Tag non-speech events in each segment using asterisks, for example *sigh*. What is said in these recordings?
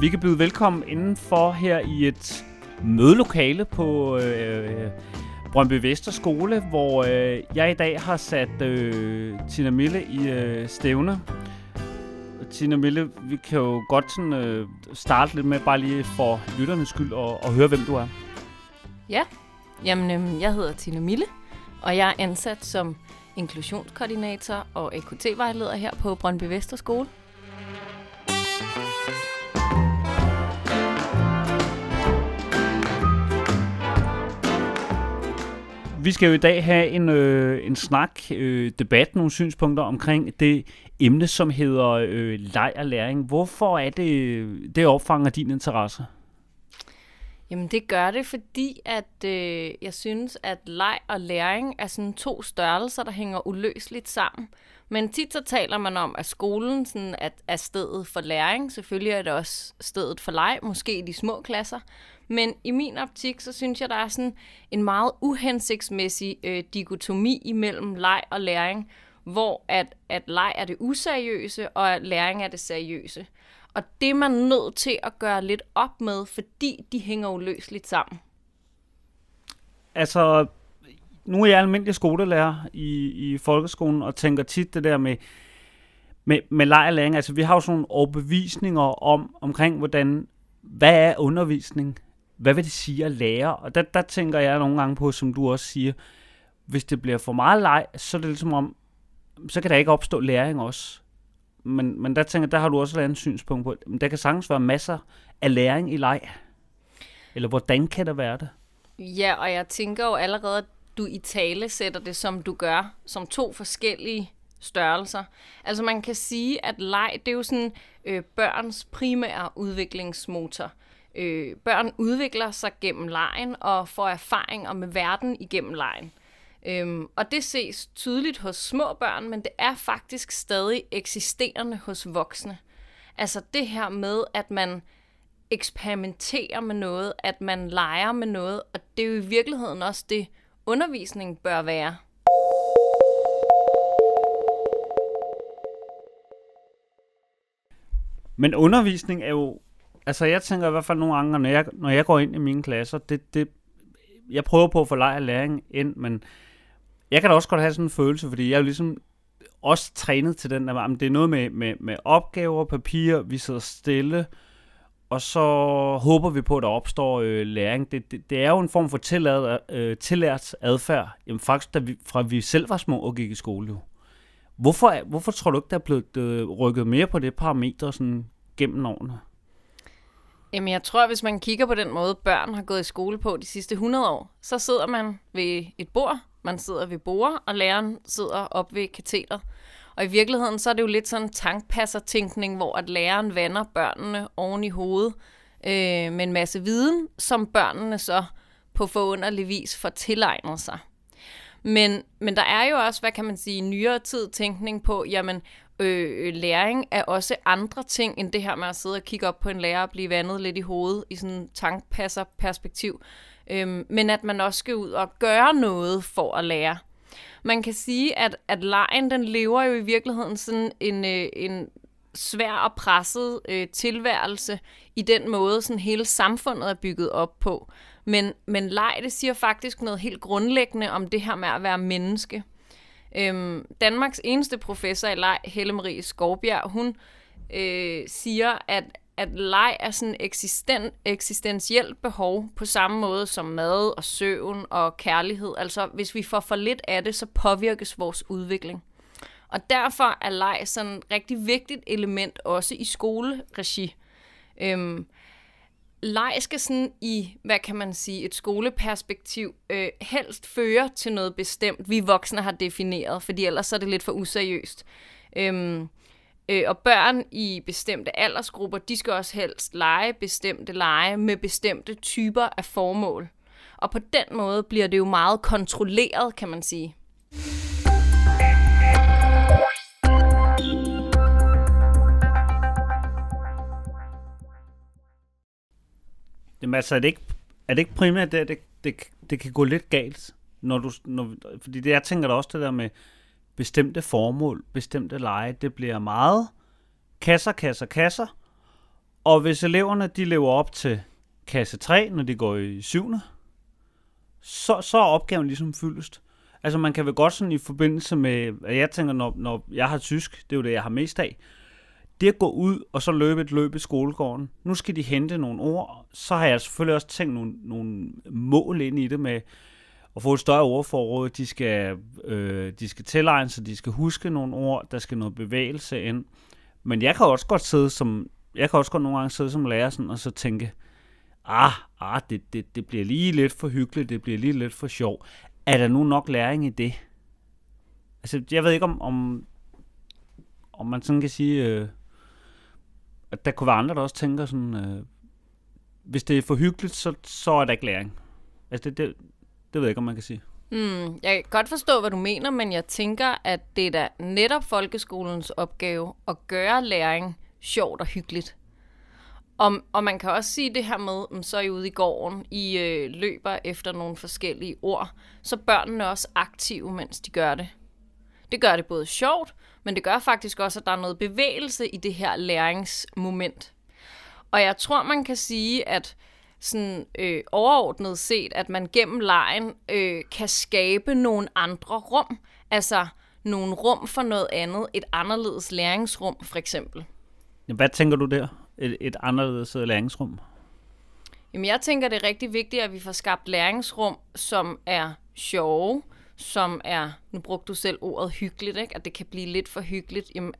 Vi kan byde velkommen indenfor her i et mødelokale på øh, øh Brøndby Vester Skole, hvor øh, jeg i dag har sat øh, Tina Mille i øh, stævne. Tina Mille, vi kan jo godt sådan, øh, starte lidt med bare lige for lytternes skyld og, og høre, hvem du er. Ja, jamen øh, jeg hedder Tina Mille, og jeg er ansat som inklusionskoordinator og AKT-vejleder her på Brøndby Vester Skole. Vi skal jo i dag have en, øh, en snak, øh, debat, nogle synspunkter omkring det emne, som hedder øh, leg og læring. Hvorfor er det, det opfanger din interesse? Jamen det gør det, fordi at øh, jeg synes, at leg og læring er sådan to størrelser, der hænger uløseligt sammen. Men tit så taler man om, at skolen sådan er, er stedet for læring. Selvfølgelig er det også stedet for leg, måske i de små klasser. Men i min optik, så synes jeg, der er sådan en meget uhensigtsmæssig øh, dikotomi imellem leg og læring, hvor at, at leg er det useriøse, og at læring er det seriøse. Og det er man nødt til at gøre lidt op med, fordi de hænger uløseligt sammen. Altså, nu er jeg almindelig skolelærer i, i folkeskolen, og tænker tit det der med, med, med leg og læring. Altså, vi har jo sådan nogle overbevisninger om, omkring, hvordan, hvad er undervisning? hvad vil det sige at lære? Og der, der tænker jeg nogle gange på, som du også siger, hvis det bliver for meget leg, så er det ligesom om, så kan der ikke opstå læring også. Men, men der tænker der har du også et andet synspunkt på, men der kan sagtens være masser af læring i leg. Eller hvordan kan der være det? Ja, og jeg tænker jo allerede, at du i tale sætter det, som du gør, som to forskellige størrelser. Altså man kan sige, at leg, det er jo sådan øh, børns primære udviklingsmotor. Øh, børn udvikler sig gennem lejen og får erfaringer med verden igennem lejen. Øhm, og det ses tydeligt hos små børn, men det er faktisk stadig eksisterende hos voksne. Altså det her med, at man eksperimenterer med noget, at man leger med noget, og det er jo i virkeligheden også det, undervisning bør være. Men undervisning er jo Altså, jeg tænker i hvert fald nogle gange, når jeg, når jeg går ind i mine klasser, det, det, jeg prøver på at få leg og læring ind, men jeg kan da også godt have sådan en følelse, fordi jeg er jo ligesom også trænet til den der, det er noget med, med, med opgaver, papir, vi sidder stille, og så håber vi på, at der opstår øh, læring. Det, det, det er jo en form for tillært, øh, tillært adfærd, jamen faktisk da vi, fra vi selv var små og gik i skole jo. Hvorfor, hvorfor tror du ikke, der er blevet øh, rykket mere på det parametre sådan, gennem årene? Jamen, jeg tror, hvis man kigger på den måde, børn har gået i skole på de sidste 100 år, så sidder man ved et bord, man sidder ved bordet, og læreren sidder op ved kateter. Og i virkeligheden, så er det jo lidt sådan en tankpassertænkning, hvor at læreren vander børnene oven i hovedet øh, med en masse viden, som børnene så på forunderlig vis får tilegnet sig. Men, men der er jo også, hvad kan man sige, nyere tid tænkning på, jamen øh, læring er også andre ting, end det her med at sidde og kigge op på en lærer og blive vandet lidt i hovedet i sådan en tankpasser-perspektiv. Øhm, men at man også skal ud og gøre noget for at lære. Man kan sige, at, at lejen den lever jo i virkeligheden sådan en, øh, en svær og presset øh, tilværelse i den måde, sådan hele samfundet er bygget op på. Men, men leg, det siger faktisk noget helt grundlæggende om det her med at være menneske. Øhm, Danmarks eneste professor i leg, Helle Marie Skovbjerg, hun øh, siger, at, at leg er sådan eksisten, eksistentielt behov på samme måde som mad og søvn og kærlighed. Altså, hvis vi får for lidt af det, så påvirkes vores udvikling. Og derfor er leg sådan et rigtig vigtigt element også i skoleregi. Øhm, leg skal sådan i, hvad kan man sige, et skoleperspektiv øh, helst føre til noget bestemt, vi voksne har defineret, fordi ellers er det lidt for useriøst. Øhm, øh, og børn i bestemte aldersgrupper, de skal også helst lege bestemte lege med bestemte typer af formål. Og på den måde bliver det jo meget kontrolleret, kan man sige. Jamen altså, er det ikke, er det ikke primært det, det, det, det kan gå lidt galt? Når du, når, fordi det, jeg tænker da også det der med bestemte formål, bestemte lege, det bliver meget kasser, kasser, kasser. Og hvis eleverne de lever op til kasse 3, når de går i 7. Så, så er opgaven ligesom fyldest. Altså man kan vel godt sådan i forbindelse med, at jeg tænker, når, når jeg har tysk, det er jo det, jeg har mest af, det at gå ud og så løbe et løb i skolegården, nu skal de hente nogle ord, så har jeg selvfølgelig også tænkt nogle, nogle mål ind i det med at få et større ordforråd, de skal, øh, de skal tilegne sig, de skal huske nogle ord, der skal noget bevægelse ind. Men jeg kan også godt sidde som, jeg kan også godt nogle gange sidde som lærer sådan, og så tænke, ah, ah det, det, det bliver lige lidt for hyggeligt, det bliver lige lidt for sjov. Er der nu nok læring i det? Altså, jeg ved ikke om, om, om man sådan kan sige, øh, at der kunne være andre, der også tænker sådan, øh, hvis det er for hyggeligt, så, så er der ikke læring. Altså det, det, det ved jeg ikke, om man kan sige. Mm, jeg kan godt forstå, hvad du mener, men jeg tænker, at det er da netop folkeskolens opgave at gøre læring sjovt og hyggeligt. Og, og man kan også sige det her med, så er I ude i gården, I øh, løber efter nogle forskellige ord, så børnene er også aktive, mens de gør det. Det gør det både sjovt, men det gør faktisk også, at der er noget bevægelse i det her læringsmoment. Og jeg tror, man kan sige, at sådan øh, overordnet set, at man gennem lejen øh, kan skabe nogle andre rum. Altså nogle rum for noget andet, et anderledes læringsrum for eksempel. Hvad tænker du der? Et, et anderledes øh, læringsrum? Jamen jeg tænker, det er rigtig vigtigt, at vi får skabt læringsrum, som er sjove, øh, som er, nu brugte du selv ordet hyggeligt, ikke? at det kan blive lidt for hyggeligt, jamen,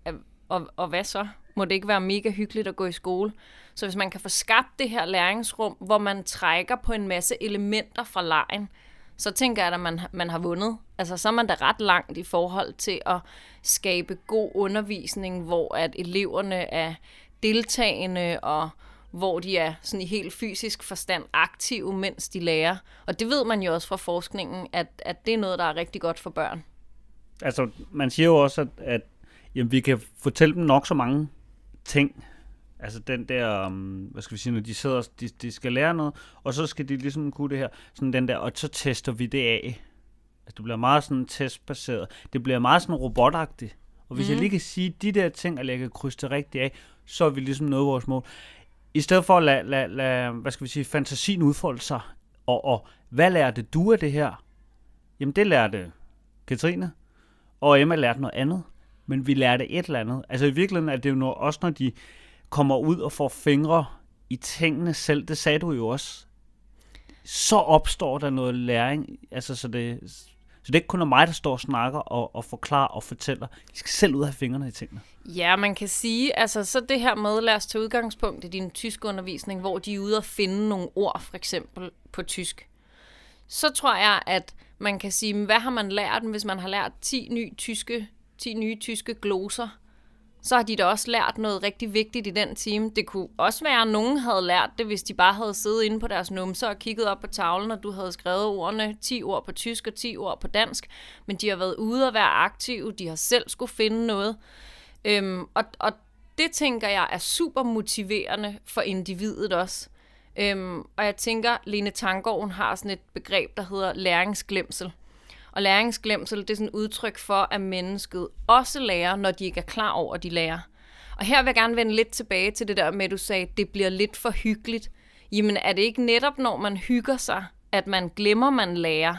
og, og hvad så? Må det ikke være mega hyggeligt at gå i skole? Så hvis man kan få skabt det her læringsrum, hvor man trækker på en masse elementer fra lejen, så tænker jeg, at man, man har vundet. Altså, så er man da ret langt i forhold til at skabe god undervisning, hvor at eleverne er deltagende og hvor de er sådan i helt fysisk forstand aktive, mens de lærer. Og det ved man jo også fra forskningen, at, at det er noget, der er rigtig godt for børn. Altså, man siger jo også, at, at jamen, vi kan fortælle dem nok så mange ting. Altså den der, um, hvad skal vi sige, når de sidder, de, de skal lære noget, og så skal de ligesom kunne det her, sådan den der, og så tester vi det af. Altså, det bliver meget sådan testbaseret. Det bliver meget sådan robotagtigt. Og hvis mm. jeg mhm. lige kan sige de der ting, eller jeg kan krydse det rigtigt af, så er vi ligesom nået vores mål i stedet for at lade, lade, lade hvad skal vi sige, fantasien udfolde sig, og, og hvad lærte du af det her? Jamen det lærte Katrine, og Emma lærte noget andet, men vi lærte et eller andet. Altså i virkeligheden er det jo noget, også, når de kommer ud og får fingre i tingene selv, det sagde du jo også, så opstår der noget læring, altså så det, så det er ikke kun mig, der står og snakker og, og forklarer og fortæller. De skal selv ud af fingrene i tingene. Ja, man kan sige, altså så det her med, lad os tage udgangspunkt i din tysk undervisning, hvor de er ude og finde nogle ord, for eksempel på tysk. Så tror jeg, at man kan sige, hvad har man lært, hvis man har lært 10 nye tyske, 10 nye tyske gloser? så har de da også lært noget rigtig vigtigt i den time. Det kunne også være, at nogen havde lært det, hvis de bare havde siddet inde på deres numse og kigget op på tavlen, og du havde skrevet ordene 10 ord på tysk og 10 ord på dansk. Men de har været ude og være aktive, de har selv skulle finde noget. Øhm, og, og det tænker jeg er super motiverende for individet også. Øhm, og jeg tænker, Lene Tangården har sådan et begreb, der hedder læringsglemsel. Og læringsglemsel, det er sådan et udtryk for, at mennesket også lærer, når de ikke er klar over, at de lærer. Og her vil jeg gerne vende lidt tilbage til det der med, at du sagde, at det bliver lidt for hyggeligt. Jamen er det ikke netop, når man hygger sig, at man glemmer, man lærer?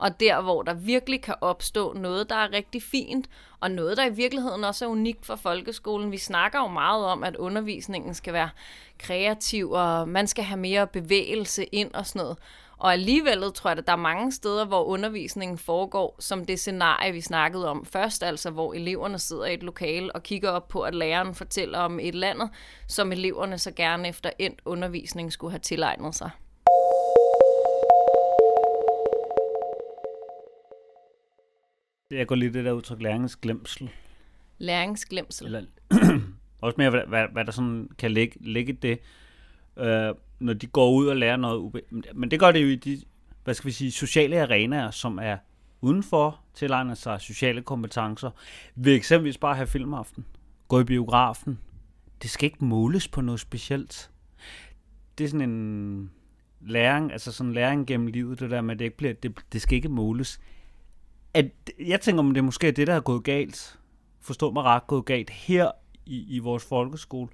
og der, hvor der virkelig kan opstå noget, der er rigtig fint, og noget, der i virkeligheden også er unikt for folkeskolen. Vi snakker jo meget om, at undervisningen skal være kreativ, og man skal have mere bevægelse ind og sådan noget. Og alligevel tror jeg, at der er mange steder, hvor undervisningen foregår, som det scenarie, vi snakkede om først, altså hvor eleverne sidder i et lokale og kigger op på, at læreren fortæller om et eller andet, som eleverne så gerne efter endt undervisning skulle have tilegnet sig. Jeg går lige det der udtryk, læringsglemsel. Læringsglemsel. Eller, *clears throat* også mere, hvad, hvad, hvad der sådan kan ligge, ligge det, øh, når de går ud og lærer noget. Ube- Men det gør det jo i de, hvad skal vi sige, sociale arenaer, som er udenfor, tilegner sig sociale kompetencer. Vil eksempelvis bare have filmaften, gå i biografen. Det skal ikke måles på noget specielt. Det er sådan en læring, altså sådan læring gennem livet, det der med, at det, ikke bliver, det, det skal ikke måles at jeg tænker, om det er måske det, der har gået galt, forstå mig ret, gået galt her i, i vores folkeskole.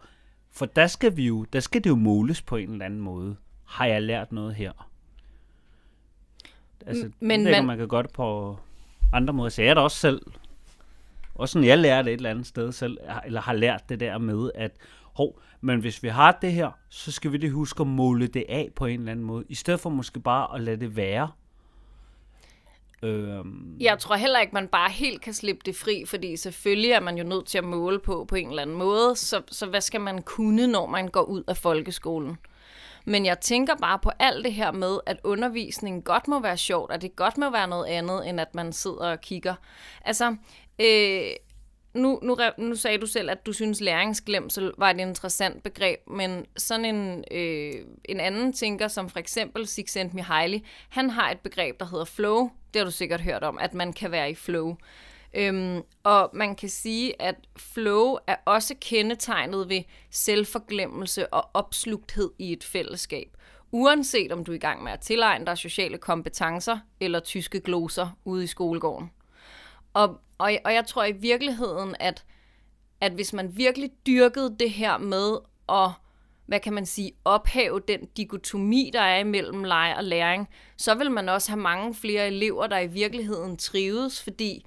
For der skal, vi jo, der skal det jo måles på en eller anden måde. Har jeg lært noget her? Altså, men, det, man, man kan godt på andre måder. Så jeg er da også selv, også sådan, jeg lærer det et eller andet sted selv, eller har lært det der med, at hov, men hvis vi har det her, så skal vi det huske at måle det af på en eller anden måde, i stedet for måske bare at lade det være, Øhm. Jeg tror heller ikke, man bare helt kan slippe det fri, fordi selvfølgelig er man jo nødt til at måle på på en eller anden måde. Så, så hvad skal man kunne, når man går ud af folkeskolen? Men jeg tænker bare på alt det her med, at undervisningen godt må være sjovt, og det godt må være noget andet, end at man sidder og kigger. Altså, øh, nu, nu, nu sagde du selv, at du synes, læringsglemsel var et interessant begreb, men sådan en, øh, en anden tænker, som for eksempel Csikszent Mihaly, han har et begreb, der hedder flow. Det har du sikkert hørt om, at man kan være i flow. Øhm, og man kan sige, at flow er også kendetegnet ved selvforglemmelse og opslugthed i et fællesskab. Uanset om du er i gang med at tilegne dig sociale kompetencer eller tyske gloser ude i skolegården. Og og, og jeg tror i virkeligheden, at, at hvis man virkelig dyrkede det her med at hvad kan man sige, ophæve den dikotomi, der er imellem leg og læring, så vil man også have mange flere elever, der i virkeligheden trives, fordi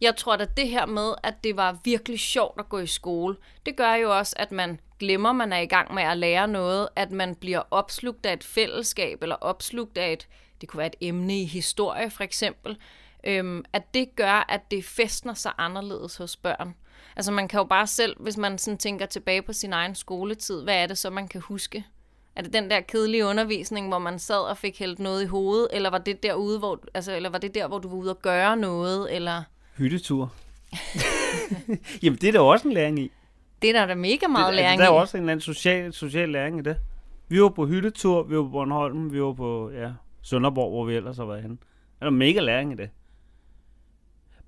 jeg tror da det her med, at det var virkelig sjovt at gå i skole, det gør jo også, at man glemmer, man er i gang med at lære noget, at man bliver opslugt af et fællesskab, eller opslugt af et, det kunne være et emne i historie for eksempel, øhm, at det gør, at det festner sig anderledes hos børn. Altså man kan jo bare selv, hvis man sådan tænker tilbage på sin egen skoletid, hvad er det så, man kan huske? Er det den der kedelige undervisning, hvor man sad og fik hældt noget i hovedet, eller var det derude, hvor, altså, eller var det der, hvor du var ude og gøre noget, eller... Hyttetur. *laughs* Jamen, det er der også en læring i. Det er der da mega meget det, altså, læring i. der i. Der er også en eller anden social, social læring i det. Vi var på hyttetur, vi var på Bornholm, vi var på ja, Sønderborg, hvor vi ellers har været henne. Der er mega læring i det.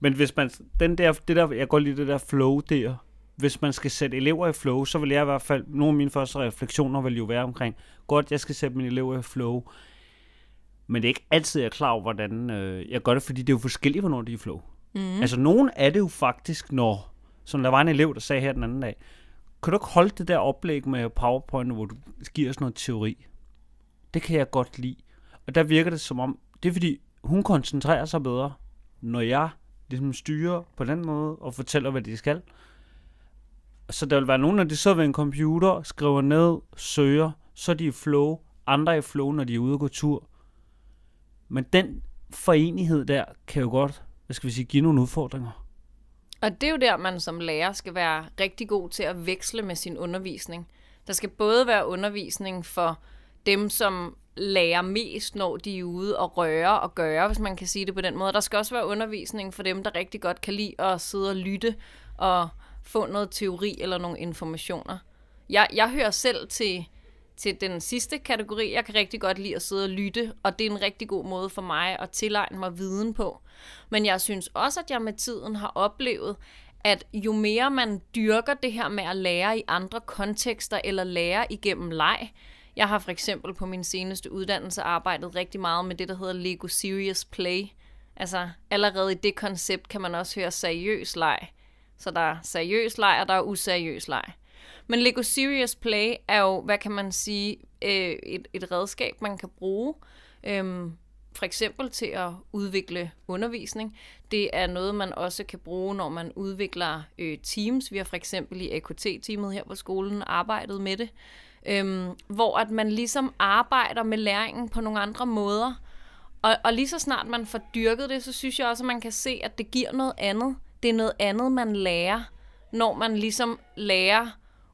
Men hvis man, den der, det der, jeg går lige det der flow der, hvis man skal sætte elever i flow, så vil jeg i hvert fald, nogle af mine første refleksioner vil jo være omkring, godt, jeg skal sætte mine elever i flow, men det er ikke altid, jeg er klar over, hvordan øh, jeg gør det, fordi det er jo forskelligt, hvornår de er i flow. Mm. Altså, nogen er det jo faktisk, når, som der var en elev, der sagde her den anden dag, kan du ikke holde det der oplæg med PowerPoint, hvor du giver os noget teori? Det kan jeg godt lide. Og der virker det som om, det er fordi, hun koncentrerer sig bedre, når jeg ligesom styrer på den måde og fortæller, hvad de skal. Så der vil være nogen, når de sidder ved en computer, skriver ned, søger, så er de i flow. Andre er i flow, når de er ude og gå tur. Men den forenighed der kan jo godt, hvad skal vi sige, give nogle udfordringer. Og det er jo der, man som lærer skal være rigtig god til at veksle med sin undervisning. Der skal både være undervisning for dem, som lærer mest, når de er ude og røre og gøre, hvis man kan sige det på den måde. Der skal også være undervisning for dem, der rigtig godt kan lide at sidde og lytte og få noget teori eller nogle informationer. Jeg, jeg hører selv til, til den sidste kategori. Jeg kan rigtig godt lide at sidde og lytte, og det er en rigtig god måde for mig at tilegne mig viden på. Men jeg synes også, at jeg med tiden har oplevet, at jo mere man dyrker det her med at lære i andre kontekster eller lære igennem leg, jeg har for eksempel på min seneste uddannelse arbejdet rigtig meget med det, der hedder Lego Serious Play. Altså allerede i det koncept kan man også høre seriøs leg. Så der er seriøs leg, og der er useriøs leg. Men Lego Serious Play er jo, hvad kan man sige, øh, et, et redskab, man kan bruge. Øhm, for eksempel til at udvikle undervisning. Det er noget, man også kan bruge, når man udvikler øh, teams. Vi har for eksempel i AKT-teamet her på skolen arbejdet med det øhm, hvor at man ligesom arbejder med læringen på nogle andre måder. Og, og lige så snart man får dyrket det, så synes jeg også, at man kan se, at det giver noget andet. Det er noget andet, man lærer, når man ligesom lærer,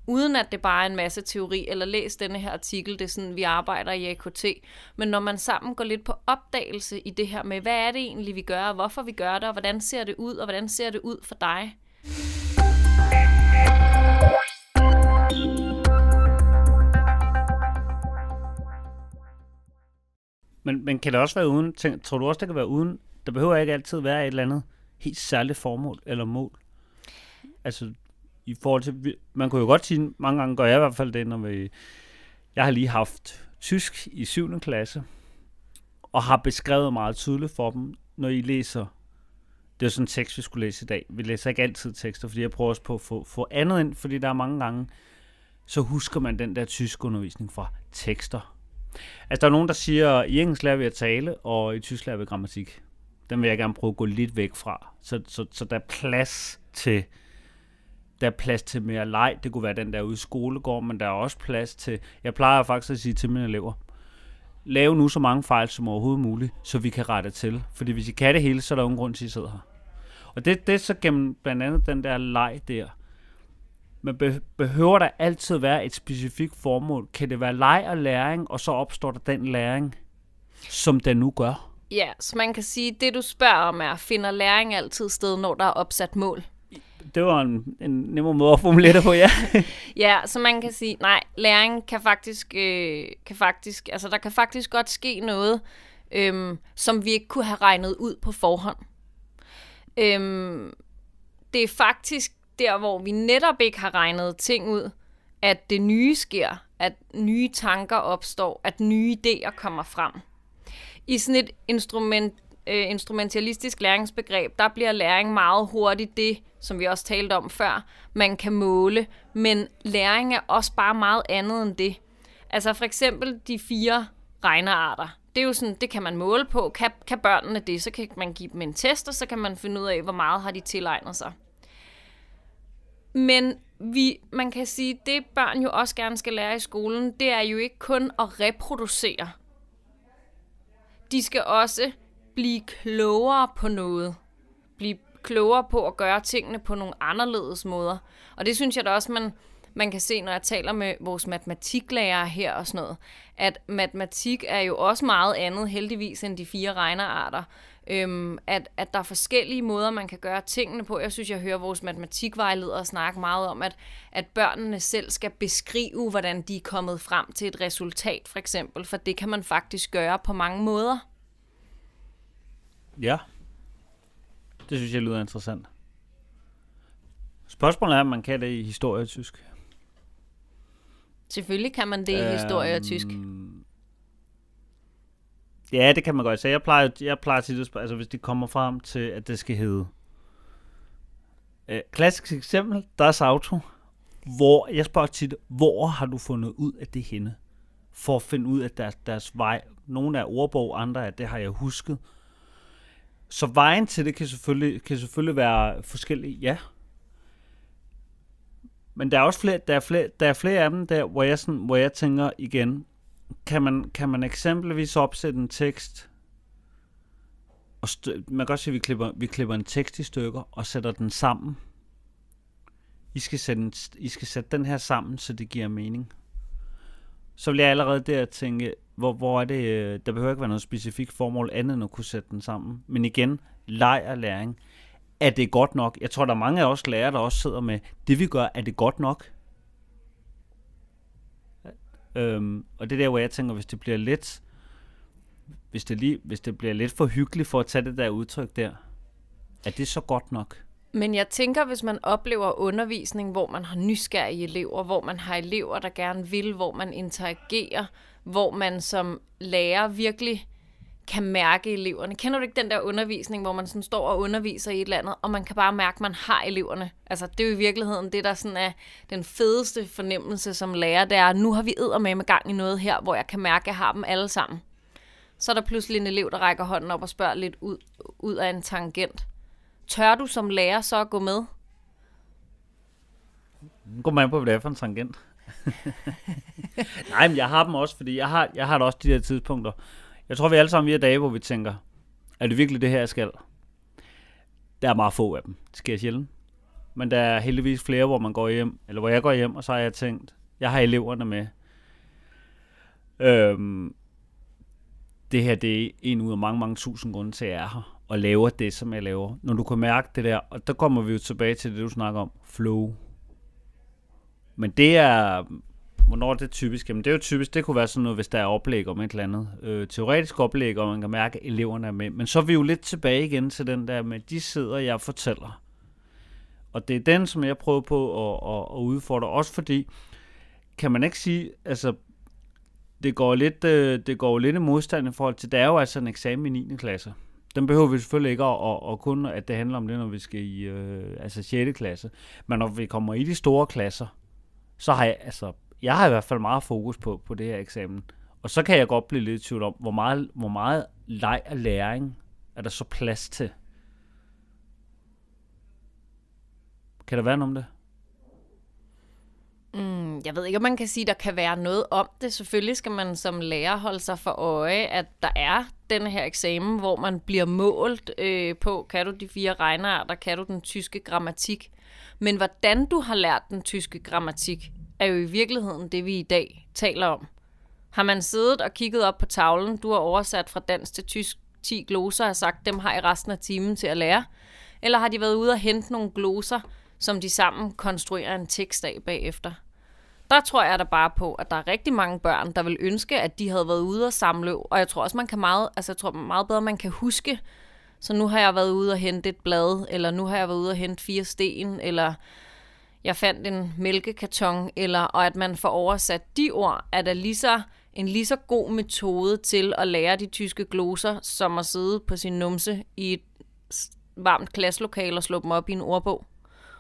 uden at det bare er en masse teori, eller læs denne her artikel, det er sådan, vi arbejder i AKT. Men når man sammen går lidt på opdagelse i det her med, hvad er det egentlig, vi gør, og hvorfor vi gør det, og hvordan ser det ud, og hvordan ser det ud for dig. Men, men kan det også være uden, tænk, tror du også, det kan være uden, der behøver ikke altid være et eller andet helt særligt formål eller mål? Altså, i forhold til, man kunne jo godt sige, mange gange gør jeg i hvert fald det, når vi, jeg har lige haft tysk i 7. klasse, og har beskrevet meget tydeligt for dem, når I læser, det er sådan en tekst, vi skulle læse i dag. Vi læser ikke altid tekster, fordi jeg prøver også på at få, få andet ind, fordi der er mange gange, så husker man den der tysk undervisning fra tekster. Altså, der er nogen, der siger, i engelsk lærer vi at tale, og i tysk lærer vi grammatik. Den vil jeg gerne prøve at gå lidt væk fra. Så, så, så der er plads til der er plads til mere leg. Det kunne være den der ude i skolegården, men der er også plads til... Jeg plejer faktisk at sige til mine elever, lave nu så mange fejl som overhovedet muligt, så vi kan rette til. Fordi hvis I kan det hele, så er der ingen grund til, at I sidder her. Og det, det er så gennem blandt andet den der leg der, men be- behøver der altid være et specifikt formål? Kan det være leg og læring, og så opstår der den læring, som den nu gør? Ja, så man kan sige, det du spørger om er, finder læring altid sted, når der er opsat mål? Det var en, en nemmere måde at formulere det på, ja. *laughs* ja, så man kan sige, nej, læring kan faktisk, øh, kan faktisk, altså der kan faktisk godt ske noget, øhm, som vi ikke kunne have regnet ud på forhånd. Øhm, det er faktisk der, hvor vi netop ikke har regnet ting ud, at det nye sker, at nye tanker opstår, at nye idéer kommer frem. I sådan et instrument, øh, instrumentalistisk læringsbegreb, der bliver læring meget hurtigt det, som vi også talte om før, man kan måle, men læring er også bare meget andet end det. Altså for eksempel de fire regnearter. Det er jo sådan, det kan man måle på. Kan, kan børnene det, så kan man give dem en test, og så kan man finde ud af, hvor meget har de tilegnet sig. Men vi, man kan sige, det børn jo også gerne skal lære i skolen, det er jo ikke kun at reproducere. De skal også blive klogere på noget. Blive klogere på at gøre tingene på nogle anderledes måder. Og det synes jeg da også, man, man kan se, når jeg taler med vores matematiklærer her og sådan noget, at matematik er jo også meget andet heldigvis end de fire regnerarter. Øhm, at, at der er forskellige måder, man kan gøre tingene på. Jeg synes, jeg hører vores matematikvejledere snakke meget om, at, at børnene selv skal beskrive, hvordan de er kommet frem til et resultat, for eksempel. For det kan man faktisk gøre på mange måder. Ja. Det synes jeg lyder interessant. Spørgsmålet er, om man kan det i historie og tysk. Selvfølgelig kan man det i øhm, historie og tysk. Ja, det kan man godt. sige. jeg plejer, jeg plejer tit at spørge, altså hvis de kommer frem til, at det skal hedde... Øh, klassisk eksempel, der er Auto, hvor jeg spørger tit, hvor har du fundet ud af det henne? For at finde ud af deres, deres vej. Nogle er ordbog, andre er, det har jeg husket. Så vejen til det kan selvfølgelig, kan selvfølgelig være forskellig, ja. Men der er også flere, der er flere, der er flere af dem der, hvor jeg, sådan, hvor jeg tænker igen, kan man, kan man eksempelvis opsætte en tekst, og stø- man kan godt sige, at vi klipper, vi klipper en tekst i stykker og sætter den sammen. I skal, sætte en, I skal sætte den her sammen, så det giver mening. Så vil jeg allerede der tænke, hvor, hvor er det, øh, der behøver ikke være noget specifikt formål andet end at kunne sætte den sammen. Men igen, leg og læring. Er det godt nok? Jeg tror, der er mange af os lærere, der også sidder med, det vi gør, er det godt nok? Øhm, og det er der, hvor jeg tænker, hvis det bliver lidt, hvis det, lige, hvis det bliver lidt for hyggeligt for at tage det der udtryk der, er det så godt nok? Men jeg tænker, hvis man oplever undervisning, hvor man har nysgerrige elever, hvor man har elever, der gerne vil, hvor man interagerer, hvor man som lærer virkelig kan mærke eleverne. Kender du ikke den der undervisning, hvor man sådan står og underviser i et eller andet, og man kan bare mærke, at man har eleverne? Altså, det er jo i virkeligheden det, der sådan er den fedeste fornemmelse som lærer, det er, nu har vi med med gang i noget her, hvor jeg kan mærke, at jeg har dem alle sammen. Så er der pludselig en elev, der rækker hånden op og spørger lidt ud, ud af en tangent. Tør du som lærer så at gå med? Gå med på, hvad det er for en tangent. *laughs* Nej, men jeg har dem også, fordi jeg har, jeg har da også de der tidspunkter, jeg tror, vi alle sammen vi er dage, hvor vi tænker, er det virkelig det her, jeg skal? Der er meget få af dem. Det sker sjældent. Men der er heldigvis flere, hvor man går hjem, eller hvor jeg går hjem, og så har jeg tænkt, jeg har eleverne med. Øhm, det her, det er en ud af mange, mange tusind grunde til, at jeg er her, og laver det, som jeg laver. Når du kan mærke det der, og der kommer vi jo tilbage til det, du snakker om, flow. Men det er, Hvornår er det typisk? Jamen det er jo typisk, det kunne være sådan noget, hvis der er oplæg om et eller andet. Øh, teoretisk oplæg, og man kan mærke, at eleverne er med. Men så er vi jo lidt tilbage igen til den der med, de sidder, jeg fortæller. Og det er den, som jeg prøver på at, at, at udfordre. Også fordi, kan man ikke sige, altså det går lidt, øh, det går lidt i modstand i forhold til, der er jo altså en eksamen i 9. klasse. Den behøver vi selvfølgelig ikke at, at, at kun, at det handler om det, når vi skal i øh, altså 6. klasse. Men når vi kommer i de store klasser, så har jeg, altså, jeg har i hvert fald meget fokus på, på det her eksamen. Og så kan jeg godt blive lidt i tvivl om, hvor meget, hvor meget leg og læring er der så plads til. Kan der være noget om det? Mm, jeg ved ikke, om man kan sige, at der kan være noget om det. Selvfølgelig skal man som lærer holde sig for øje, at der er den her eksamen, hvor man bliver målt øh, på, kan du de fire regnearter, kan du den tyske grammatik. Men hvordan du har lært den tyske grammatik, er jo i virkeligheden det, vi i dag taler om. Har man siddet og kigget op på tavlen, du har oversat fra dansk til tysk 10 gloser og sagt, dem har I resten af timen til at lære? Eller har de været ude og hente nogle gloser, som de sammen konstruerer en tekst af bagefter? Der tror jeg da bare på, at der er rigtig mange børn, der vil ønske, at de havde været ude og samle. Og jeg tror også, man kan meget, altså jeg tror meget bedre, man kan huske. Så nu har jeg været ude og hente et blad, eller nu har jeg været ude og hente fire sten, eller jeg fandt en mælkekarton, eller og at man får oversat de ord, er der lige så, en lige så god metode til at lære de tyske gloser, som at sidde på sin numse i et varmt klasselokal og slå dem op i en ordbog.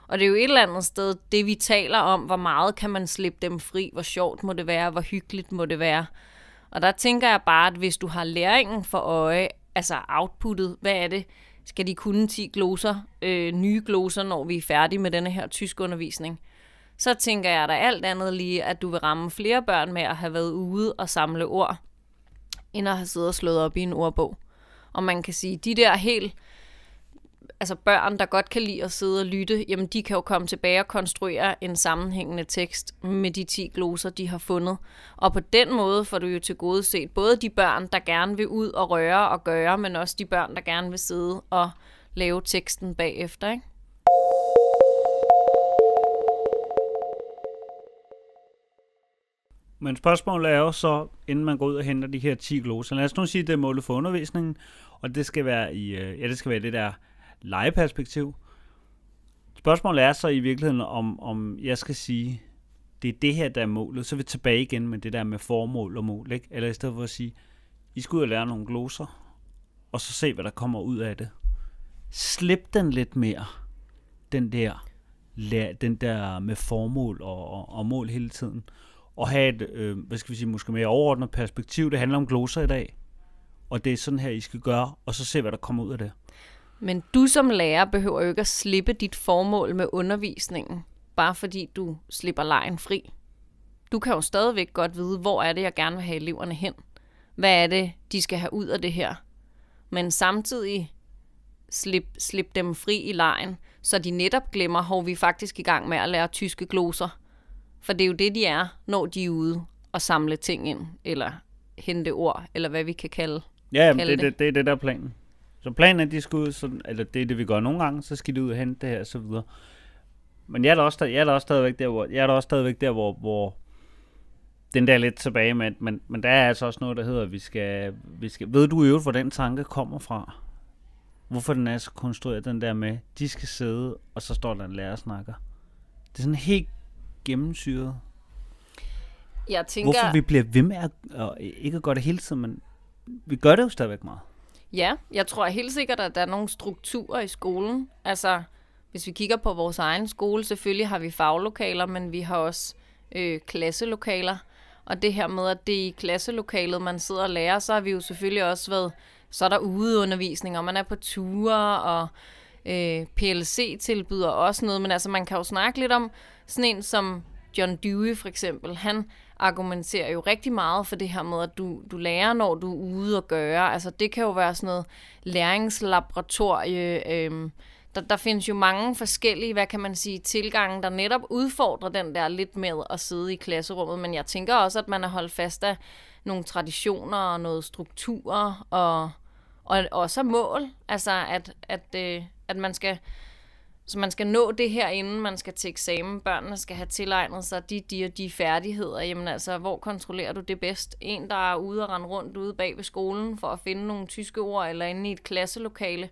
Og det er jo et eller andet sted, det vi taler om, hvor meget kan man slippe dem fri, hvor sjovt må det være, hvor hyggeligt må det være. Og der tænker jeg bare, at hvis du har læringen for øje, altså outputtet, hvad er det, skal de kunne 10 gloser, øh, nye gloser, når vi er færdige med denne her tysk undervisning. Så tænker jeg da alt andet lige, at du vil ramme flere børn med at have været ude og samle ord, end at have siddet og slået op i en ordbog. Og man kan sige, de der helt altså børn, der godt kan lide at sidde og lytte, jamen de kan jo komme tilbage og konstruere en sammenhængende tekst med de 10 gloser, de har fundet. Og på den måde får du jo til gode set både de børn, der gerne vil ud og røre og gøre, men også de børn, der gerne vil sidde og lave teksten bagefter, ikke? Men spørgsmålet er jo så, inden man går ud og henter de her 10 gloser, lad os nu sige, det er målet for undervisningen, og det skal være i, øh, ja, det skal være det der legeperspektiv. Spørgsmålet er så i virkeligheden, om, om jeg skal sige, det er det her, der er målet, så er vi tilbage igen med det der med formål og mål, ikke? Eller i stedet for at sige, I skal ud og lære nogle gloser, og så se, hvad der kommer ud af det. Slip den lidt mere, den der, den der med formål og, og, og mål hele tiden. Og have et, øh, hvad skal vi sige, måske mere overordnet perspektiv. Det handler om gloser i dag, og det er sådan her, I skal gøre, og så se, hvad der kommer ud af det. Men du som lærer behøver jo ikke at slippe dit formål med undervisningen, bare fordi du slipper lejen fri. Du kan jo stadigvæk godt vide, hvor er det, jeg gerne vil have eleverne hen. Hvad er det, de skal have ud af det her? Men samtidig slip, slip dem fri i lejen, så de netop glemmer, hvor vi er faktisk i gang med at lære tyske gloser. For det er jo det, de er, når de er ude og samle ting ind, eller hente ord, eller hvad vi kan kalde, ja, jamen, kalde det. Ja, det det, det, er det, der er planen. Så planen er, at de skal ud, så, eller det er det, vi gør nogle gange, så skal de ud og hente det her, og så videre. Men jeg er da også, jeg er da også stadigvæk der, hvor, jeg er da også stadigvæk der, hvor, hvor den der lidt tilbage med, men, men der er altså også noget, der hedder, vi skal, vi skal, ved du i øvrigt, hvor den tanke kommer fra? Hvorfor den er så konstrueret, den der med, de skal sidde, og så står der en lærer snakker. Det er sådan helt gennemsyret. Jeg tænker... Hvorfor vi bliver ved med at, og ikke at gøre det hele tiden, men vi gør det jo stadigvæk meget. Ja, jeg tror helt sikkert, at der er nogle strukturer i skolen. Altså, hvis vi kigger på vores egen skole, selvfølgelig har vi faglokaler, men vi har også øh, klasselokaler. Og det her med, at det er i klasselokalet, man sidder og lærer, så har vi jo selvfølgelig også været, så er der udeundervisning, og man er på ture, og øh, PLC tilbyder også noget. Men altså, man kan jo snakke lidt om sådan en som John Dewey for eksempel. Han, argumenterer jo rigtig meget for det her med, at du, du lærer, når du er ude og gøre. Altså det kan jo være sådan noget læringslaboratorie. Øhm, der, der findes jo mange forskellige, hvad kan man sige, tilgange, der netop udfordrer den der lidt med at sidde i klasserummet. Men jeg tænker også, at man er holdt fast af nogle traditioner og noget strukturer og, og også mål. Altså at, at, øh, at man skal så man skal nå det her, inden man skal til eksamen. Børnene skal have tilegnet sig de, de og de færdigheder. Jamen altså, hvor kontrollerer du det bedst? En, der er ude og rende rundt ude bag ved skolen for at finde nogle tyske ord, eller inde i et klasselokale.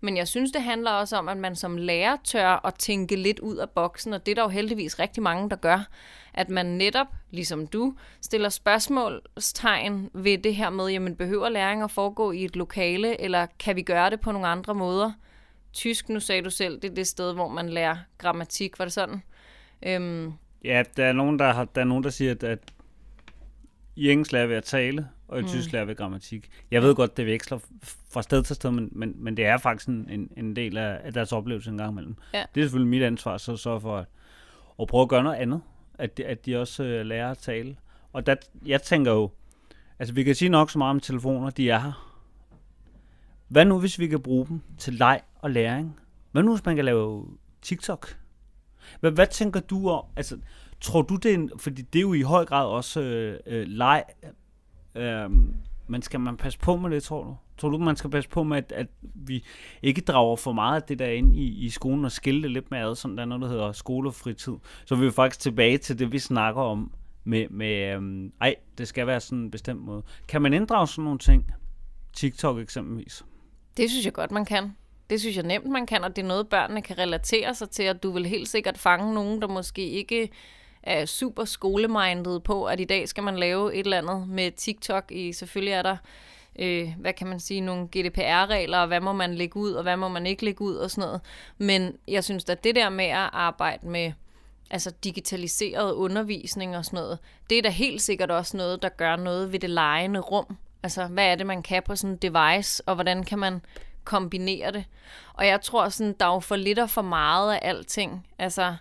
Men jeg synes, det handler også om, at man som lærer tør at tænke lidt ud af boksen, og det er der jo heldigvis rigtig mange, der gør. At man netop, ligesom du, stiller spørgsmålstegn ved det her med, jamen behøver læring at foregå i et lokale, eller kan vi gøre det på nogle andre måder? tysk, nu sagde du selv, det er det sted, hvor man lærer grammatik, var det sådan? Øhm. Ja, der er, nogen, der, har, der er nogen, der siger, at, at i engelsk lærer vi at tale, og i mm. tysk lærer vi grammatik. Jeg ved godt, det veksler fra sted til sted, men, men, men det er faktisk en, en del af, af deres oplevelse en gang imellem. Ja. Det er selvfølgelig mit ansvar så så for at, at prøve at gøre noget andet, at de, at de også øh, lærer at tale. Og der, jeg tænker jo, altså vi kan sige nok så meget om telefoner, de er her, hvad nu, hvis vi kan bruge dem til leg og læring? Hvad nu, hvis man kan lave TikTok? Hvad, hvad tænker du om, altså, tror du det er en, fordi det er jo i høj grad også øh, øh leg, øh, men skal man passe på med det, tror du? Tror du, man skal passe på med, at, at vi ikke drager for meget af det der ind i, i skolen og skille det lidt med ad, sådan der noget, der hedder skole og fritid? Så er vi er faktisk tilbage til det, vi snakker om med, med øhm, ej, det skal være sådan en bestemt måde. Kan man inddrage sådan nogle ting? TikTok eksempelvis. Det synes jeg godt, man kan. Det synes jeg nemt, man kan, og det er noget, børnene kan relatere sig til, at du vil helt sikkert fange nogen, der måske ikke er super skoleminded på, at i dag skal man lave et eller andet med TikTok. I, selvfølgelig er der, øh, hvad kan man sige, nogle GDPR-regler, og hvad må man lægge ud, og hvad må man ikke lægge ud, og sådan noget. Men jeg synes at det der med at arbejde med altså digitaliseret undervisning og sådan noget, det er da helt sikkert også noget, der gør noget ved det lejende rum. Altså, hvad er det, man kan på sådan en device, og hvordan kan man kombinere det? Og jeg tror, sådan, der er jo for lidt og for meget af alting. Altså,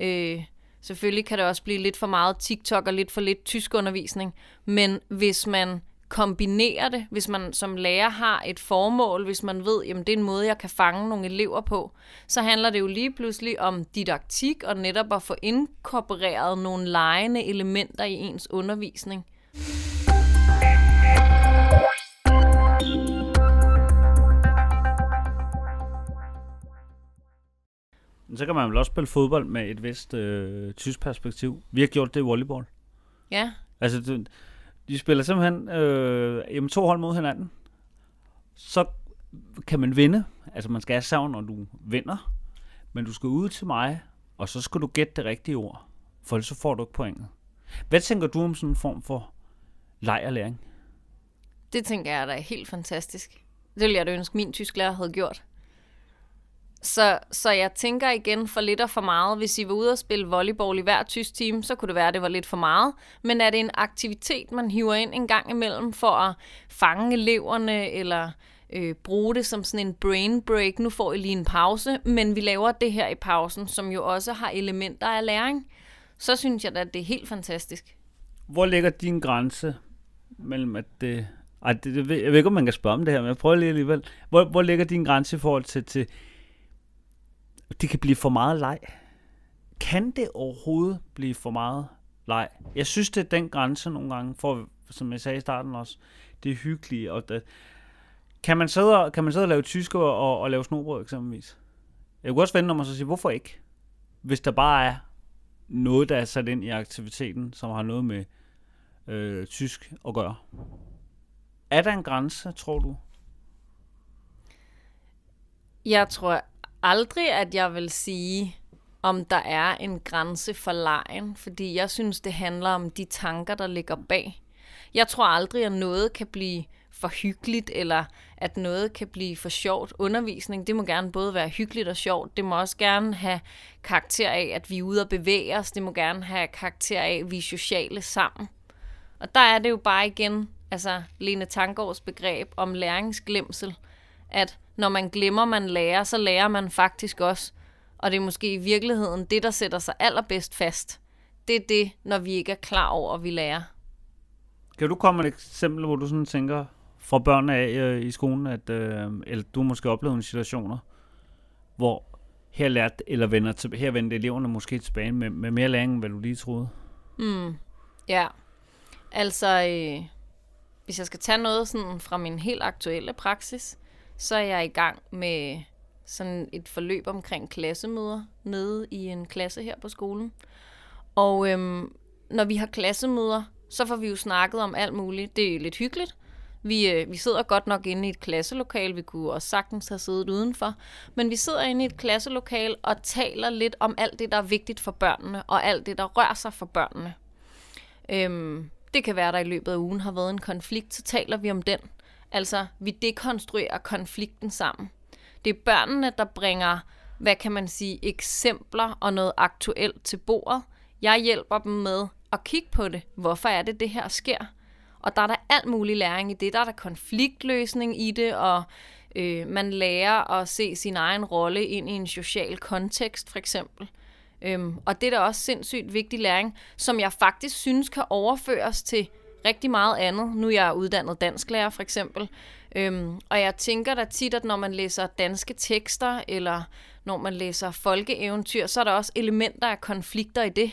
øh, selvfølgelig kan det også blive lidt for meget TikTok og lidt for lidt tysk undervisning, men hvis man kombinerer det, hvis man som lærer har et formål, hvis man ved, jamen det er en måde, jeg kan fange nogle elever på, så handler det jo lige pludselig om didaktik og netop at få inkorporeret nogle lejende elementer i ens undervisning. Men så kan man vel også spille fodbold med et vist øh, tysk perspektiv. Vi har gjort det i volleyball. Ja. Altså, de, de spiller simpelthen øh, jamen, to hold mod hinanden. Så kan man vinde. Altså, man skal have savn, når du vinder. Men du skal ud til mig, og så skal du gætte det rigtige ord. For ellers så får du ikke pointet. Hvad tænker du om sådan en form for leg og læring? Det tænker jeg da er helt fantastisk. Det ville jeg da ønske, min tysklærer havde gjort. Så, så jeg tænker igen for lidt og for meget. Hvis I var ude og spille volleyball i hver tysk time, så kunne det være, at det var lidt for meget. Men er det en aktivitet, man hiver ind en gang imellem for at fange eleverne, eller øh, bruge det som sådan en brain break. Nu får I lige en pause, men vi laver det her i pausen, som jo også har elementer af læring. Så synes jeg da, at det er helt fantastisk. Hvor ligger din grænse mellem, at det... Ej, det, det jeg ved ikke, om man kan spørge om det her, men jeg prøver lige alligevel. Hvor, hvor ligger din grænse i forhold til, til det kan blive for meget leg. Kan det overhovedet blive for meget leg? Jeg synes, det er den grænse nogle gange, for, som jeg sagde i starten også, det er hyggeligt. Og det, kan, man sidde og, kan man sidde og lave tysker og, og lave snobrød eksempelvis? Jeg kunne også vende om og så sige, hvorfor ikke? Hvis der bare er noget, der er sat ind i aktiviteten, som har noget med øh, tysk at gøre. Er der en grænse, tror du? Jeg tror aldrig, at jeg vil sige, om der er en grænse for lejen, fordi jeg synes, det handler om de tanker, der ligger bag. Jeg tror aldrig, at noget kan blive for hyggeligt, eller at noget kan blive for sjovt. Undervisning, det må gerne både være hyggeligt og sjovt. Det må også gerne have karakter af, at vi er ude og bevæge os. Det må gerne have karakter af, at vi er sociale sammen. Og der er det jo bare igen, altså Lene Tangårds begreb om læringsglemsel – at når man glemmer, man lærer, så lærer man faktisk også. Og det er måske i virkeligheden det, der sætter sig allerbedst fast. Det er det, når vi ikke er klar over, at vi lærer. Kan du komme med et eksempel, hvor du sådan tænker fra børnene af øh, i skolen, at øh, eller du måske oplevet nogle situationer, hvor her lærte, eller vender, til, her vendte eleverne måske tilbage med, med mere læring, end hvad du lige troede? Mm, ja. Altså, øh, hvis jeg skal tage noget sådan fra min helt aktuelle praksis, så er jeg i gang med sådan et forløb omkring klassemøder nede i en klasse her på skolen. Og øhm, når vi har klassemøder, så får vi jo snakket om alt muligt. Det er lidt hyggeligt. Vi, øh, vi sidder godt nok inde i et klasselokal. Vi kunne også sagtens have siddet udenfor. Men vi sidder inde i et klasselokal og taler lidt om alt det, der er vigtigt for børnene, og alt det, der rører sig for børnene. Øhm, det kan være, der i løbet af ugen har været en konflikt, så taler vi om den. Altså, vi dekonstruerer konflikten sammen. Det er børnene, der bringer, hvad kan man sige, eksempler og noget aktuelt til bordet. Jeg hjælper dem med at kigge på det. Hvorfor er det, det her sker? Og der er der alt mulig læring i det. Der er der konfliktløsning i det, og øh, man lærer at se sin egen rolle ind i en social kontekst, for eksempel. Øhm, og det er da også sindssygt vigtig læring, som jeg faktisk synes kan overføres til rigtig meget andet. Nu er jeg uddannet dansklærer for eksempel, øhm, og jeg tænker da tit, at når man læser danske tekster, eller når man læser folkeeventyr, så er der også elementer af konflikter i det.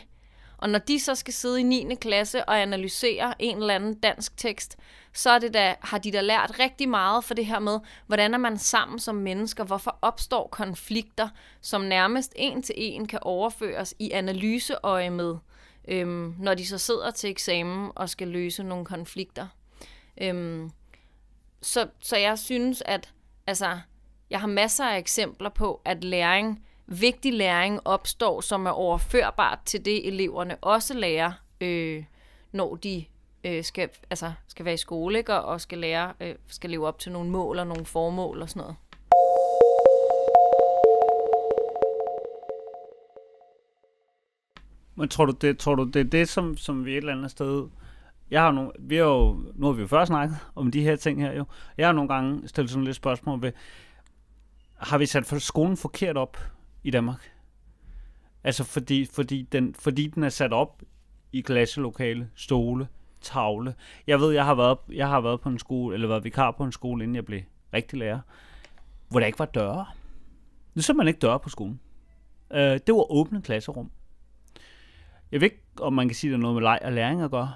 Og når de så skal sidde i 9. klasse og analysere en eller anden dansk tekst, så er det da, har de da lært rigtig meget for det her med, hvordan er man sammen som mennesker, hvorfor opstår konflikter, som nærmest en til en kan overføres i analyseøje med øhm, når de så sidder til eksamen og skal løse nogle konflikter. Øhm, så, så jeg synes, at altså, jeg har masser af eksempler på, at læring, vigtig læring opstår, som er overførbart til det, eleverne også lærer, øh, når de øh, skal, altså, skal være i skole ikke? og skal lære, øh, skal leve op til nogle mål og nogle formål og sådan noget. Men tror du, det, tror du, det er det, som, som vi et eller andet sted... Jeg har nogle, vi har jo, nu har vi jo før snakket om de her ting her jo. Jeg har nogle gange stillet sådan lidt spørgsmål ved, har vi sat for skolen forkert op i Danmark? Altså fordi, fordi, den, fordi den er sat op i klasselokale, stole, tavle. Jeg ved, jeg har været, jeg har været på en skole, eller været vikar på en skole, inden jeg blev rigtig lærer, hvor der ikke var døre. Nu så man ikke døre på skolen. Øh, det var åbne klasserum. Jeg ved ikke, om man kan sige, at der er noget med leg og læring at gøre,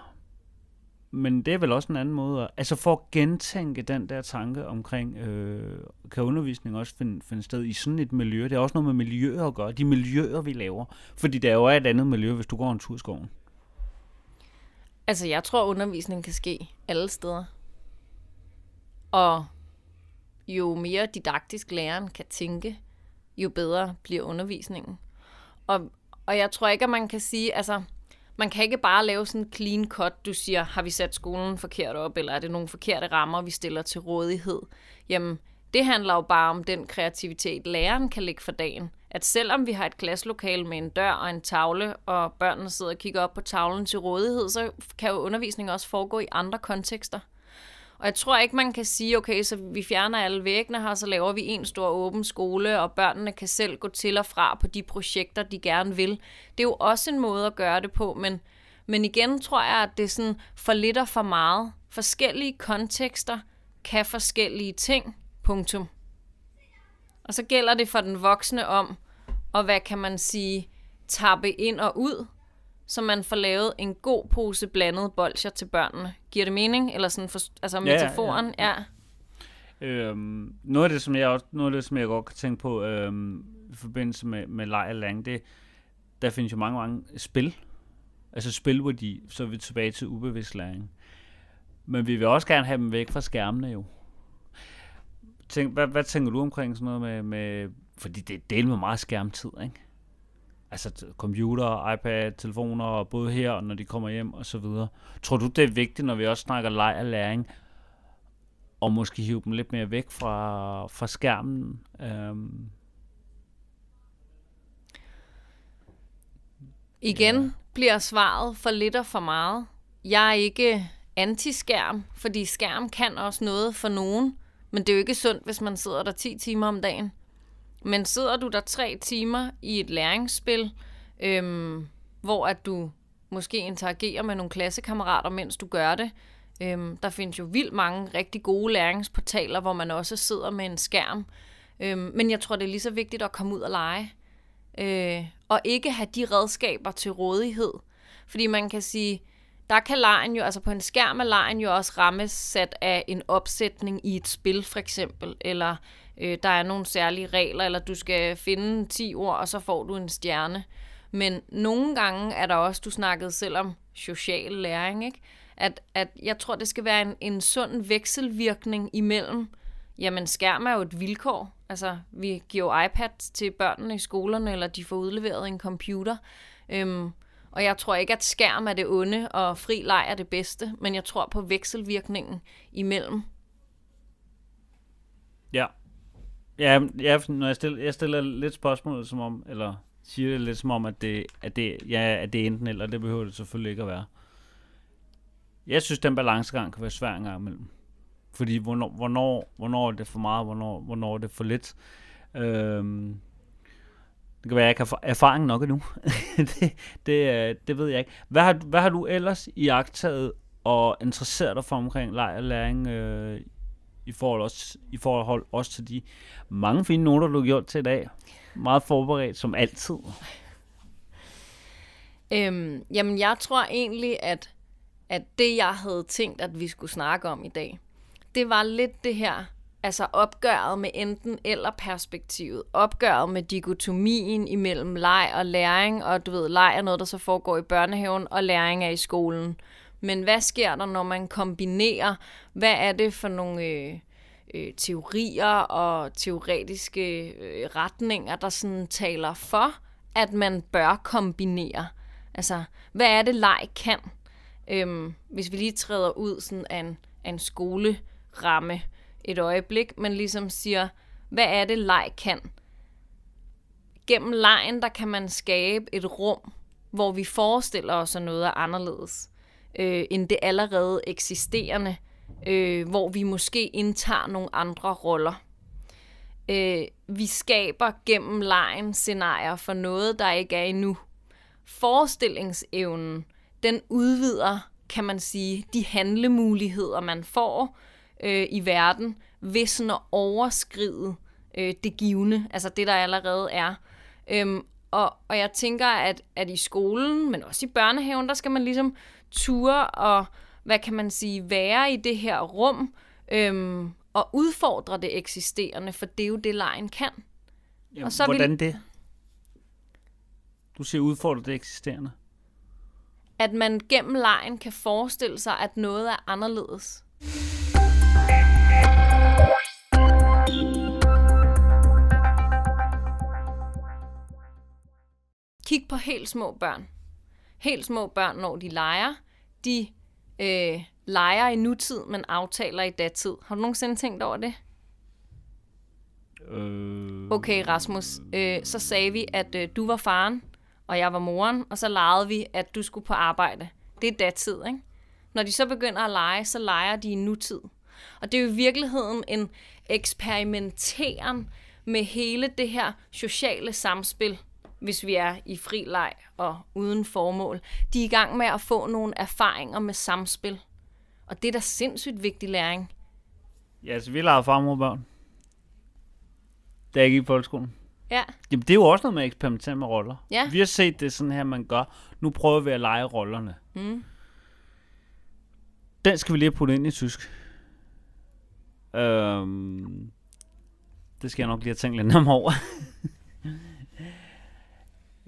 men det er vel også en anden måde. At, altså for at gentænke den der tanke omkring, øh, kan undervisning også finde, finde sted i sådan et miljø? Det er også noget med miljøer at gøre, de miljøer, vi laver. Fordi der jo et andet miljø, hvis du går en tur i skoven. Altså jeg tror, undervisning kan ske alle steder. Og jo mere didaktisk læreren kan tænke, jo bedre bliver undervisningen. Og, og jeg tror ikke, at man kan sige, altså, man kan ikke bare lave sådan en clean cut, du siger, har vi sat skolen forkert op, eller er det nogle forkerte rammer, vi stiller til rådighed? Jamen, det handler jo bare om den kreativitet, læreren kan lægge for dagen. At selvom vi har et klasselokale med en dør og en tavle, og børnene sidder og kigger op på tavlen til rådighed, så kan jo undervisningen også foregå i andre kontekster. Og jeg tror ikke, man kan sige, okay, så vi fjerner alle væggene her, så laver vi en stor åben skole, og børnene kan selv gå til og fra på de projekter, de gerne vil. Det er jo også en måde at gøre det på, men, men igen tror jeg, at det er sådan for lidt og for meget. Forskellige kontekster kan forskellige ting. Punktum. Og så gælder det for den voksne om, og hvad kan man sige, tappe ind og ud så man får lavet en god pose blandet bolcher til børnene. Giver det mening? Eller sådan, for, altså metaforen? Ja, ja, ja. ja. Øhm, noget af det, som jeg noget af det, som jeg godt kan tænke på øhm, i forbindelse med, med leg og læring, det, der findes jo mange, mange spil. Altså spil, hvor de, så er vi tilbage til ubevidst læring. Men vi vil også gerne have dem væk fra skærmene jo. Tænk, hvad, hvad tænker du omkring sådan noget med, med fordi det er del med meget skærmtid, ikke? altså computer, iPad, telefoner, både her og når de kommer hjem og så videre. Tror du, det er vigtigt, når vi også snakker leg og læring, og måske hive dem lidt mere væk fra, fra skærmen? Øhm. Igen ja. bliver svaret for lidt og for meget. Jeg er ikke anti-skærm, fordi skærm kan også noget for nogen, men det er jo ikke sundt, hvis man sidder der 10 timer om dagen. Men sidder du der tre timer i et læringsspil, øhm, hvor at du måske interagerer med nogle klassekammerater, mens du gør det. Øhm, der findes jo vildt mange rigtig gode læringsportaler, hvor man også sidder med en skærm. Øhm, men jeg tror, det er lige så vigtigt at komme ud og lege. Øh, og ikke have de redskaber til rådighed. Fordi man kan sige, der kan lejen jo, altså på en skærm er lejen jo også rammesat af en opsætning i et spil for eksempel, eller øh, der er nogle særlige regler, eller du skal finde 10 ord, og så får du en stjerne. Men nogle gange er der også, du snakkede selv om social læring, ikke? At, at jeg tror, det skal være en, en sund vekselvirkning imellem, jamen skærm er jo et vilkår. Altså, vi giver jo iPads til børnene i skolerne, eller de får udleveret en computer. Øhm, og jeg tror ikke, at skærm er det onde, og fri leg er det bedste, men jeg tror på vekselvirkningen imellem. Ja, Ja, ja når jeg, stiller, jeg stiller lidt spørgsmål, som om, eller siger det lidt som om, at det, at det, ja, at det er enten eller, det behøver det selvfølgelig ikke at være. Jeg synes, den balancegang kan være svær en gang imellem. Fordi hvornår, hvornår, hvornår er det for meget, hvornår, hvornår er det for lidt. Øhm, det kan være, at jeg ikke har erfaring nok endnu. *laughs* det, det, øh, det ved jeg ikke. Hvad har, hvad har du ellers i og interesseret dig for omkring leg og læring øh, i forhold, også, i forhold også til de mange fine noter, du har gjort til i dag. Meget forberedt, som altid. Øhm, jamen, jeg tror egentlig, at, at det, jeg havde tænkt, at vi skulle snakke om i dag, det var lidt det her, altså opgøret med enten eller perspektivet, opgøret med dikotomien imellem leg og læring, og du ved, leg er noget, der så foregår i børnehaven, og læring er i skolen. Men hvad sker der, når man kombinerer? Hvad er det for nogle øh, øh, teorier og teoretiske øh, retninger, der sådan taler for, at man bør kombinere? Altså, hvad er det, leg kan? Øhm, hvis vi lige træder ud sådan af en, af en skoleramme et øjeblik, men ligesom siger, hvad er det, leg kan? Gennem lejen, der kan man skabe et rum, hvor vi forestiller os, at noget er anderledes øh, end det allerede eksisterende, øh, hvor vi måske indtager nogle andre roller. Øh, vi skaber gennem lejen scenarier for noget, der ikke er endnu. Forestillingsevnen, den udvider, kan man sige, de handlemuligheder, man får øh, i verden, ved sådan at overskride øh, det givende, altså det, der allerede er. Øhm, og, og jeg tænker, at, at i skolen, men også i børnehaven, der skal man ligesom ture og, hvad kan man sige, være i det her rum øhm, og udfordre det eksisterende, for det er jo det, lejen kan. Jamen, og så hvordan vil... det? Du siger udfordre det eksisterende. At man gennem lejen kan forestille sig, at noget er anderledes. Kig på helt små børn. Helt små børn, når de leger, de øh, leger i nutid, men aftaler i datid. Har du nogensinde tænkt over det? Øh... Okay, Rasmus, øh, så sagde vi, at øh, du var faren, og jeg var moren, og så legede vi, at du skulle på arbejde. Det er datid, ikke? Når de så begynder at lege, så leger de i nutid. Og det er jo i virkeligheden en eksperimenteren med hele det her sociale samspil hvis vi er i fri leg og uden formål, de er i gang med at få nogle erfaringer med samspil. Og det er da sindssygt vigtig læring. Ja, så altså, vi legede børn. da jeg gik i folkeskolen. Ja. Jamen det er jo også noget med at eksperimentere med roller. Ja. Vi har set det sådan her, man gør. Nu prøver vi at lege rollerne. Mm. Den skal vi lige putte ind i tysk. Øhm, det skal jeg nok lige have tænkt lidt nærmere over. *laughs*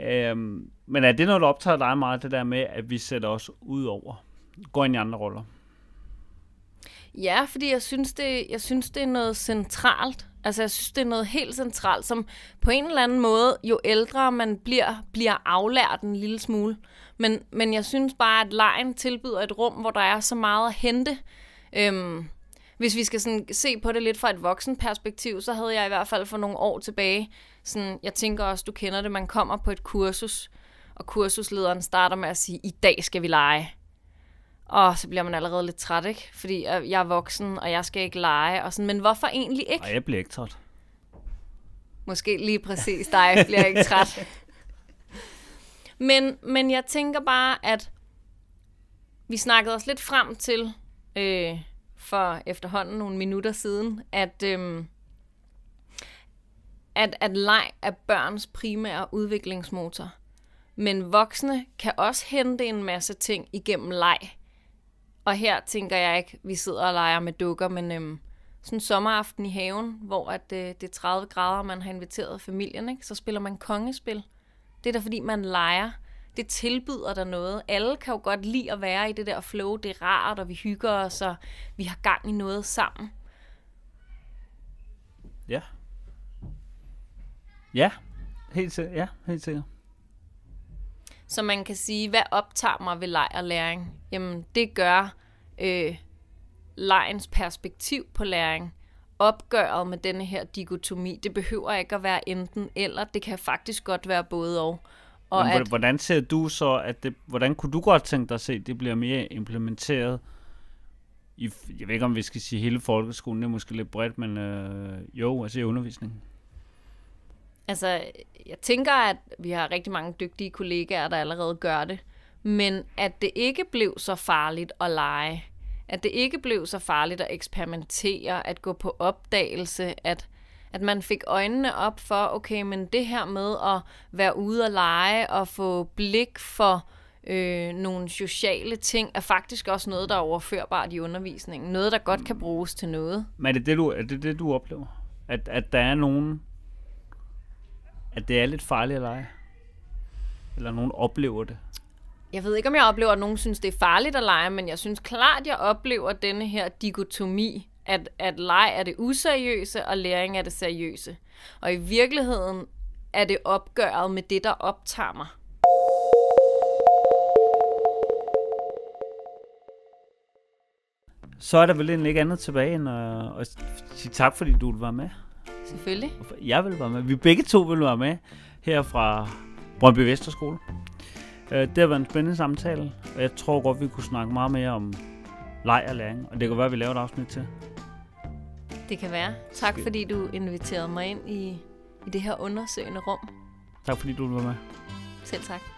Øhm, men er det noget, der optager dig meget, det der med, at vi sætter os ud over, går ind i andre roller? Ja, fordi jeg synes, det, jeg synes, det er noget centralt. Altså, jeg synes, det er noget helt centralt, som på en eller anden måde, jo ældre man bliver, bliver aflært en lille smule. Men, men jeg synes bare, at lejen tilbyder et rum, hvor der er så meget at hente. Øhm, hvis vi skal sådan se på det lidt fra et voksen perspektiv, så havde jeg i hvert fald for nogle år tilbage, sådan, jeg tænker også, du kender det, man kommer på et kursus, og kursuslederen starter med at sige, i dag skal vi lege. Og så bliver man allerede lidt træt, ikke? Fordi jeg er voksen, og jeg skal ikke lege. Og sådan. Men hvorfor egentlig ikke? Nej, jeg bliver ikke træt. Måske lige præcis dig bliver ikke træt. Men, men jeg tænker bare, at vi snakkede os lidt frem til, øh, for efterhånden nogle minutter siden, at, øhm, at, at leg er børns primære udviklingsmotor. Men voksne kan også hente en masse ting igennem leg. Og her tænker jeg ikke, vi sidder og leger med dukker, men øhm, sådan en sommeraften i haven, hvor at, øh, det er 30 grader, og man har inviteret familien, ikke? så spiller man kongespil. Det er da fordi, man leger det tilbyder dig noget. Alle kan jo godt lide at være i det der flow, det er rart, og vi hygger os, og vi har gang i noget sammen. Ja. Ja, helt sikkert. Ja, helt sikkert. Så man kan sige, hvad optager mig ved leg og læring? Jamen, det gør øh, legens perspektiv på læring opgøret med denne her dikotomi. Det behøver ikke at være enten eller, det kan faktisk godt være både og. Og Men, at, hvordan ser du så, at det, hvordan kunne du godt tænke dig at se, at det bliver mere implementeret i, jeg ved ikke om vi skal sige hele folkeskolen, det er måske lidt bredt, men øh, jo, altså i undervisningen. Altså, jeg tænker, at vi har rigtig mange dygtige kollegaer, der allerede gør det, men at det ikke blev så farligt at lege, at det ikke blev så farligt at eksperimentere, at gå på opdagelse, at at man fik øjnene op for, okay, men det her med at være ude og lege og få blik for øh, nogle sociale ting, er faktisk også noget, der er overførbart i undervisningen. Noget, der godt kan mm. bruges til noget. Men er det det, du, er det, det, du oplever? At, at der er nogen, at det er lidt farligt at lege? Eller nogen oplever det? Jeg ved ikke, om jeg oplever, at nogen synes, det er farligt at lege, men jeg synes klart, jeg oplever denne her dikotomi at, at leg er det useriøse, og læring er det seriøse. Og i virkeligheden er det opgøret med det, der optager mig. Så er der vel egentlig ikke andet tilbage end at, at sige tak, fordi du var med. Selvfølgelig. Jeg vil være med. Vi begge to vil være med her fra Brøndby Vesterskole. Øh, det har været en spændende samtale, og jeg tror godt, vi kunne snakke meget mere om leg og læring. Og det kan være, at vi laver et afsnit til. Det kan være. Tak Skønt. fordi du inviterede mig ind i, i det her undersøgende rum. Tak fordi du var med. Selv tak.